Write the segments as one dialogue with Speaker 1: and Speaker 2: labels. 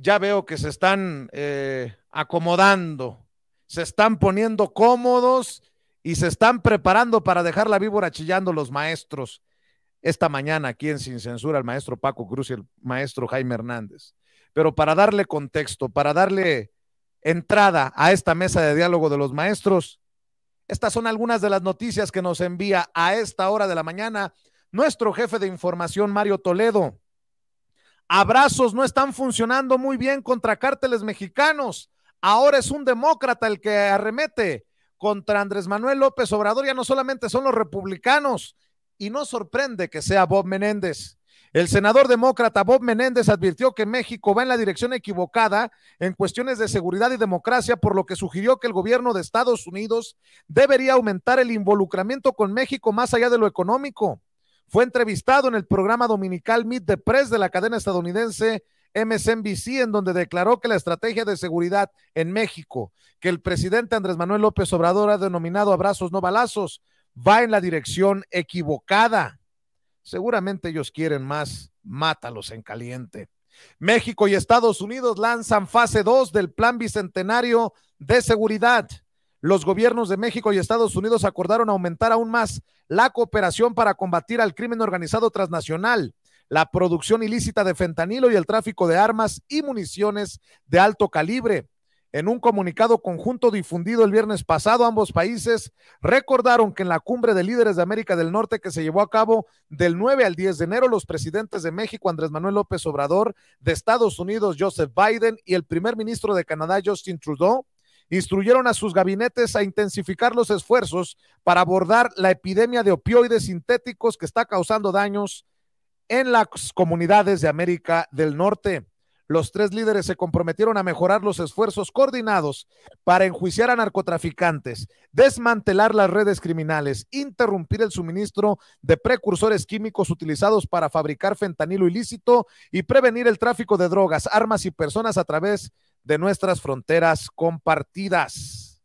Speaker 1: ya veo que se están eh, acomodando, se están poniendo cómodos y se están preparando para dejar la víbora chillando los maestros. Esta mañana aquí en Sin Censura, el maestro Paco Cruz y el maestro Jaime Hernández. Pero para darle contexto, para darle entrada a esta mesa de diálogo de los maestros, estas son algunas de las noticias que nos envía a esta hora de la mañana nuestro jefe de información, Mario Toledo. Abrazos no están funcionando muy bien contra cárteles mexicanos. Ahora es un demócrata el que arremete contra Andrés Manuel López Obrador. Ya no solamente son los republicanos. Y no sorprende que sea Bob Menéndez. El senador demócrata Bob Menéndez advirtió que México va en la dirección equivocada en cuestiones de seguridad y democracia, por lo que sugirió que el gobierno de Estados Unidos debería aumentar el involucramiento con México más allá de lo económico. Fue entrevistado en el programa dominical Meet the Press de la cadena estadounidense MSNBC, en donde declaró que la estrategia de seguridad en México, que el presidente Andrés Manuel López Obrador ha denominado abrazos no balazos, va en la dirección equivocada. Seguramente ellos quieren más, mátalos en caliente. México y Estados Unidos lanzan fase 2 del Plan Bicentenario de Seguridad los gobiernos de México y Estados Unidos acordaron aumentar aún más la cooperación para combatir al crimen organizado transnacional, la producción ilícita de fentanilo y el tráfico de armas y municiones de alto calibre. En un comunicado conjunto difundido el viernes pasado, ambos países recordaron que en la cumbre de líderes de América del Norte que se llevó a cabo del 9 al 10 de enero, los presidentes de México, Andrés Manuel López Obrador, de Estados Unidos, Joseph Biden, y el primer ministro de Canadá, Justin Trudeau, instruyeron a sus gabinetes a intensificar los esfuerzos para abordar la epidemia de opioides sintéticos que está causando daños en las comunidades de América del Norte los tres líderes se comprometieron a mejorar los esfuerzos coordinados para enjuiciar a narcotraficantes, desmantelar las redes criminales, interrumpir el suministro de precursores químicos utilizados para fabricar fentanilo ilícito y prevenir el tráfico de drogas, armas y personas a través de nuestras fronteras compartidas.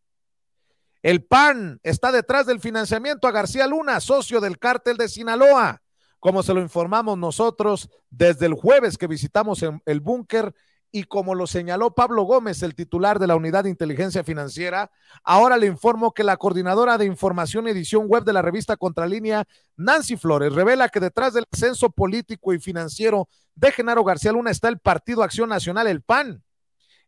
Speaker 1: El PAN está detrás del financiamiento a García Luna, socio del cártel de Sinaloa como se lo informamos nosotros desde el jueves que visitamos el búnker y como lo señaló Pablo Gómez, el titular de la Unidad de Inteligencia Financiera, ahora le informo que la coordinadora de información y edición web de la revista Contralínea, Nancy Flores, revela que detrás del ascenso político y financiero de Genaro García Luna está el Partido Acción Nacional, el PAN,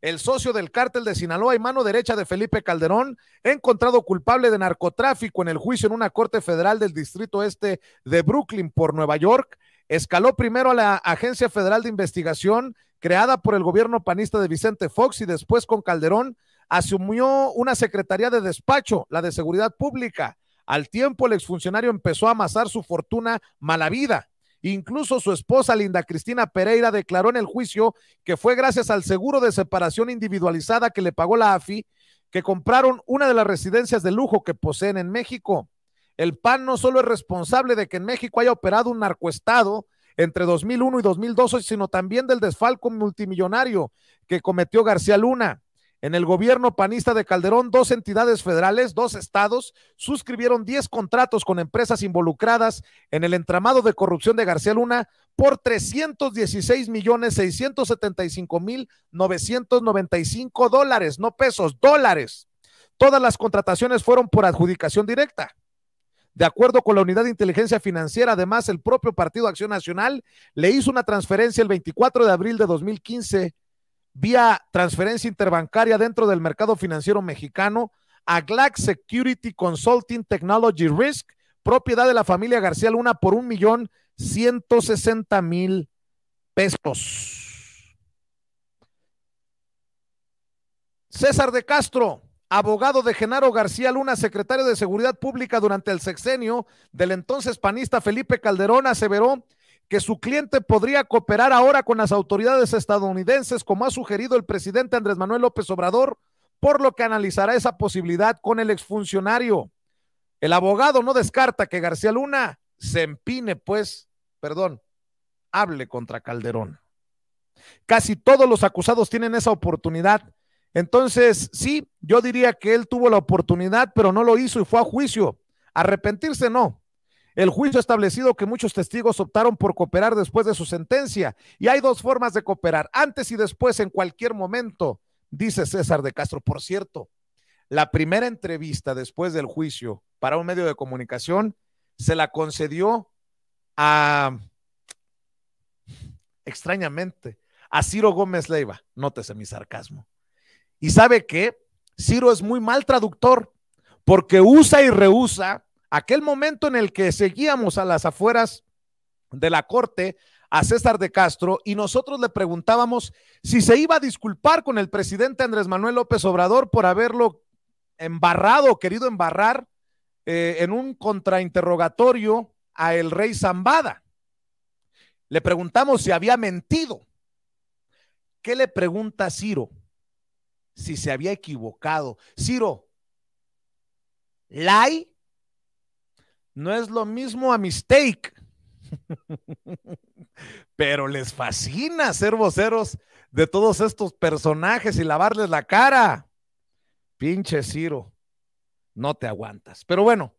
Speaker 1: el socio del cártel de Sinaloa y mano derecha de Felipe Calderón, encontrado culpable de narcotráfico en el juicio en una corte federal del Distrito Este de Brooklyn por Nueva York, escaló primero a la Agencia Federal de Investigación creada por el gobierno panista de Vicente Fox y después con Calderón asumió una secretaría de despacho, la de Seguridad Pública. Al tiempo el exfuncionario empezó a amasar su fortuna mala vida Incluso su esposa Linda Cristina Pereira declaró en el juicio que fue gracias al seguro de separación individualizada que le pagó la AFI que compraron una de las residencias de lujo que poseen en México. El PAN no solo es responsable de que en México haya operado un narcoestado entre 2001 y 2012, sino también del desfalco multimillonario que cometió García Luna. En el gobierno panista de Calderón, dos entidades federales, dos estados, suscribieron 10 contratos con empresas involucradas en el entramado de corrupción de García Luna por 316.675.995 millones mil dólares, no pesos, dólares. Todas las contrataciones fueron por adjudicación directa. De acuerdo con la Unidad de Inteligencia Financiera, además, el propio Partido Acción Nacional le hizo una transferencia el 24 de abril de 2015 vía transferencia interbancaria dentro del mercado financiero mexicano a Glax Security Consulting Technology Risk, propiedad de la familia García Luna por un millón ciento sesenta mil pesos. César de Castro, abogado de Genaro García Luna, secretario de Seguridad Pública durante el sexenio del entonces panista Felipe Calderón, aseveró que su cliente podría cooperar ahora con las autoridades estadounidenses, como ha sugerido el presidente Andrés Manuel López Obrador, por lo que analizará esa posibilidad con el exfuncionario. El abogado no descarta que García Luna se empine, pues, perdón, hable contra Calderón. Casi todos los acusados tienen esa oportunidad. Entonces, sí, yo diría que él tuvo la oportunidad, pero no lo hizo y fue a juicio. Arrepentirse no, el juicio ha establecido que muchos testigos optaron por cooperar después de su sentencia y hay dos formas de cooperar, antes y después, en cualquier momento, dice César de Castro. Por cierto, la primera entrevista después del juicio para un medio de comunicación se la concedió a, extrañamente, a Ciro Gómez Leiva. Nótese mi sarcasmo. Y sabe que Ciro es muy mal traductor porque usa y rehúsa aquel momento en el que seguíamos a las afueras de la corte a César de Castro y nosotros le preguntábamos si se iba a disculpar con el presidente Andrés Manuel López Obrador por haberlo embarrado, querido embarrar eh, en un contrainterrogatorio a el rey Zambada. Le preguntamos si había mentido. ¿Qué le pregunta Ciro? Si se había equivocado. Ciro, ¿lai no es lo mismo a Mistake, pero les fascina ser voceros de todos estos personajes y lavarles la cara. Pinche Ciro, no te aguantas. Pero bueno,